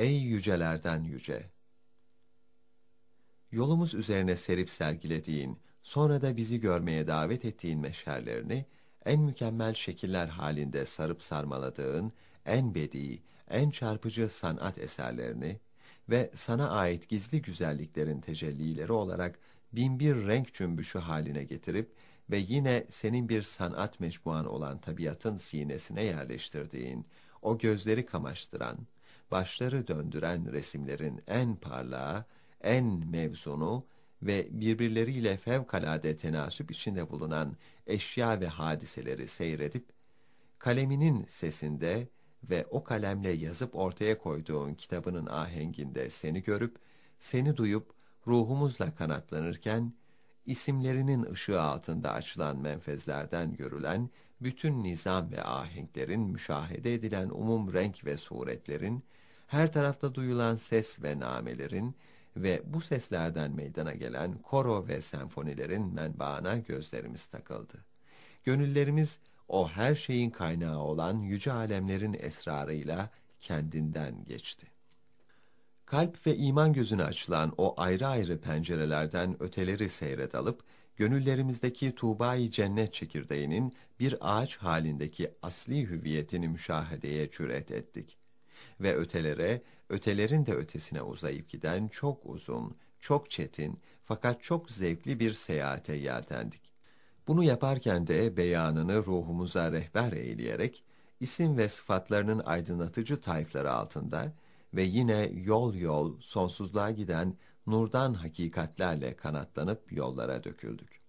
ey yücelerden yüce! Yolumuz üzerine serip sergilediğin, sonra da bizi görmeye davet ettiğin meşherlerini, en mükemmel şekiller halinde sarıp sarmaladığın, en bedi, en çarpıcı sanat eserlerini ve sana ait gizli güzelliklerin tecellileri olarak binbir renk cümbüşü haline getirip ve yine senin bir sanat mecmuan olan tabiatın sinesine yerleştirdiğin, o gözleri kamaştıran, başları döndüren resimlerin en parlağı, en mevzunu ve birbirleriyle fevkalade tenasüp içinde bulunan eşya ve hadiseleri seyredip, kaleminin sesinde ve o kalemle yazıp ortaya koyduğun kitabının ahenginde seni görüp, seni duyup ruhumuzla kanatlanırken, isimlerinin ışığı altında açılan menfezlerden görülen bütün nizam ve ahenklerin müşahede edilen umum renk ve suretlerin her tarafta duyulan ses ve namelerin ve bu seslerden meydana gelen koro ve senfonilerin menbaına gözlerimiz takıldı. Gönüllerimiz o her şeyin kaynağı olan yüce alemlerin esrarıyla kendinden geçti. Kalp ve iman gözünü açılan o ayrı ayrı pencerelerden öteleri seyret alıp, gönüllerimizdeki Tuğba-i Cennet çekirdeğinin bir ağaç halindeki asli hüviyetini müşahedeye cüret ettik ve ötelere, ötelerin de ötesine uzayıp giden çok uzun, çok çetin fakat çok zevkli bir seyahate yeltendik. Bunu yaparken de beyanını ruhumuza rehber eyleyerek, isim ve sıfatlarının aydınlatıcı tayfları altında ve yine yol yol sonsuzluğa giden nurdan hakikatlerle kanatlanıp yollara döküldük.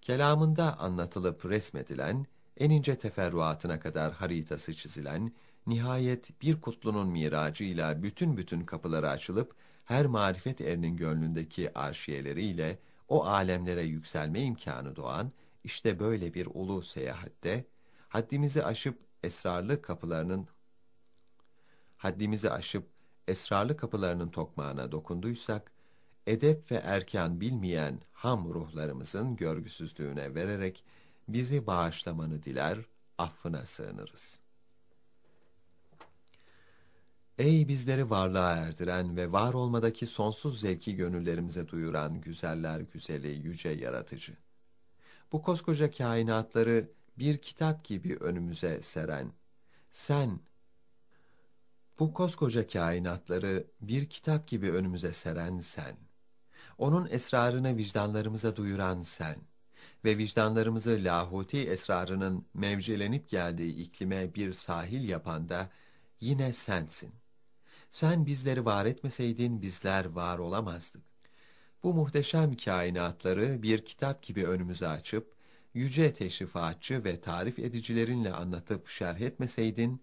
Kelamında anlatılıp resmedilen, en ince teferruatına kadar haritası çizilen Nihayet bir kutlunun miracıyla bütün bütün kapıları açılıp, her marifet erinin gönlündeki arşiyeleriyle o alemlere yükselme imkanı doğan, işte böyle bir ulu seyahatte, haddimizi aşıp esrarlı kapılarının haddimizi aşıp esrarlı kapılarının tokmağına dokunduysak, edep ve erken bilmeyen ham ruhlarımızın görgüsüzlüğüne vererek bizi bağışlamanı diler, affına sığınırız.'' Ey bizleri varlığa erdiren ve var olmadaki sonsuz zevki gönüllerimize duyuran güzeller güzeli yüce yaratıcı. Bu koskoca kainatları bir kitap gibi önümüze seren, sen, bu koskoca kainatları bir kitap gibi önümüze seren sen, onun esrarını vicdanlarımıza duyuran sen ve vicdanlarımızı lahuti esrarının mevcelenip geldiği iklime bir sahil yapan da yine sensin. Sen bizleri var etmeseydin bizler var olamazdık. Bu muhteşem kainatları bir kitap gibi önümüze açıp, yüce teşrifatçı ve tarif edicilerinle anlatıp şerh etmeseydin,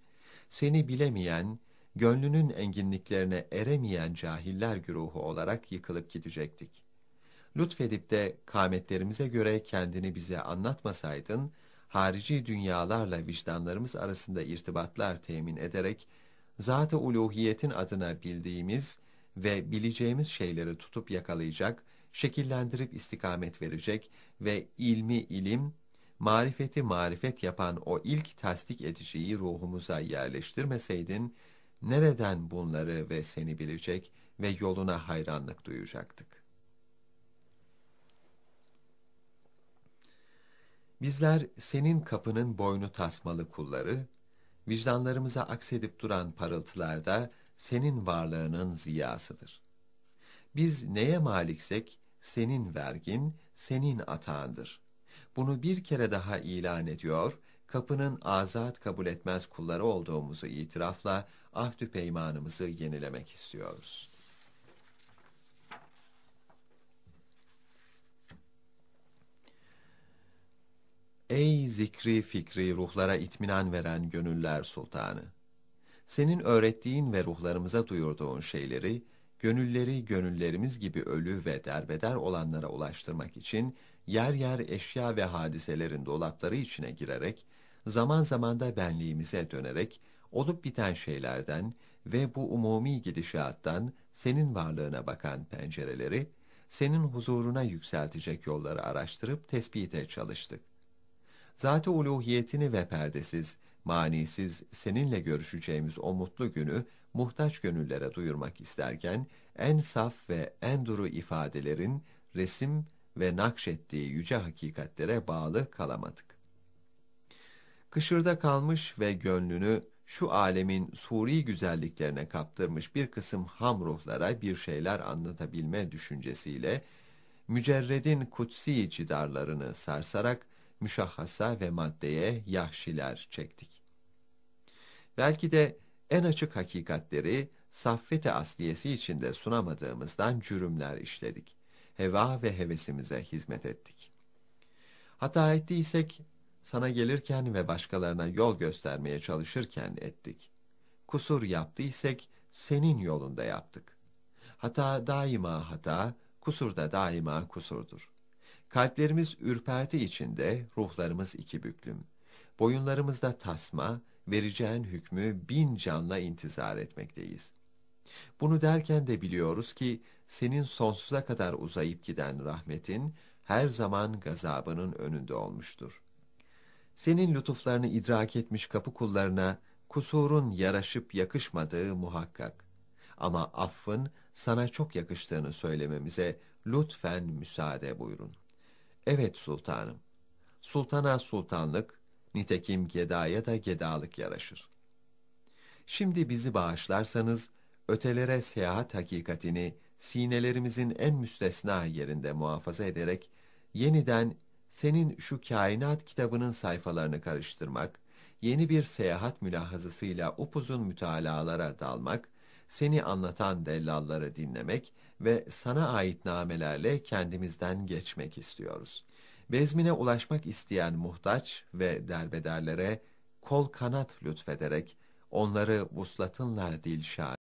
seni bilemeyen, gönlünün enginliklerine eremeyen cahiller güruhu olarak yıkılıp gidecektik. Lütfedip de kametlerimize göre kendini bize anlatmasaydın, harici dünyalarla vicdanlarımız arasında irtibatlar temin ederek, zat-ı uluhiyetin adına bildiğimiz ve bileceğimiz şeyleri tutup yakalayacak, şekillendirip istikamet verecek ve ilmi ilim, marifeti marifet yapan o ilk tasdik ediciyi ruhumuza yerleştirmeseydin, nereden bunları ve seni bilecek ve yoluna hayranlık duyacaktık? Bizler senin kapının boynu tasmalı kulları, vicdanlarımıza aksedip duran parıltılarda senin varlığının ziyasıdır. Biz neye maliksek senin vergin, senin atağındır. Bunu bir kere daha ilan ediyor, kapının azat kabul etmez kulları olduğumuzu itirafla ahdü peymanımızı yenilemek istiyoruz.'' zikri fikri ruhlara itminan veren gönüller sultanı. Senin öğrettiğin ve ruhlarımıza duyurduğun şeyleri, gönülleri gönüllerimiz gibi ölü ve derbeder olanlara ulaştırmak için yer yer eşya ve hadiselerin dolapları içine girerek, zaman zaman da benliğimize dönerek, olup biten şeylerden ve bu umumi gidişattan senin varlığına bakan pencereleri, senin huzuruna yükseltecek yolları araştırıp tespite çalıştık. Zat-ı uluhiyetini ve perdesiz, manisiz seninle görüşeceğimiz o mutlu günü muhtaç gönüllere duyurmak isterken en saf ve en duru ifadelerin resim ve nakşettiği yüce hakikatlere bağlı kalamadık. Kışırda kalmış ve gönlünü şu alemin suri güzelliklerine kaptırmış bir kısım ham ruhlara bir şeyler anlatabilme düşüncesiyle mücerredin kutsi cidarlarını sarsarak müşahhasa ve maddeye yahşiler çektik. Belki de en açık hakikatleri saffete asliyesi içinde sunamadığımızdan cürümler işledik. Heva ve hevesimize hizmet ettik. Hata ettiysek sana gelirken ve başkalarına yol göstermeye çalışırken ettik. Kusur yaptıysak senin yolunda yaptık. Hata daima hata, kusur da daima kusurdur.'' Kalplerimiz ürperti içinde, ruhlarımız iki büklüm. Boyunlarımızda tasma, vereceğin hükmü bin canla intizar etmekteyiz. Bunu derken de biliyoruz ki, senin sonsuza kadar uzayıp giden rahmetin, her zaman gazabının önünde olmuştur. Senin lütuflarını idrak etmiş kapı kullarına, kusurun yaraşıp yakışmadığı muhakkak. Ama affın sana çok yakıştığını söylememize lütfen müsaade buyurun.'' Evet sultanım. Sultana sultanlık, nitekim gedaya da gedalık yaraşır. Şimdi bizi bağışlarsanız, ötelere seyahat hakikatini sinelerimizin en müstesna yerinde muhafaza ederek, yeniden senin şu kainat kitabının sayfalarını karıştırmak, yeni bir seyahat mülahazasıyla upuzun mütalalara dalmak seni anlatan dellalları dinlemek ve sana ait namelerle kendimizden geçmek istiyoruz. Bezmine ulaşmak isteyen muhtaç ve derbederlere kol kanat lütfederek onları vuslatınla dilşad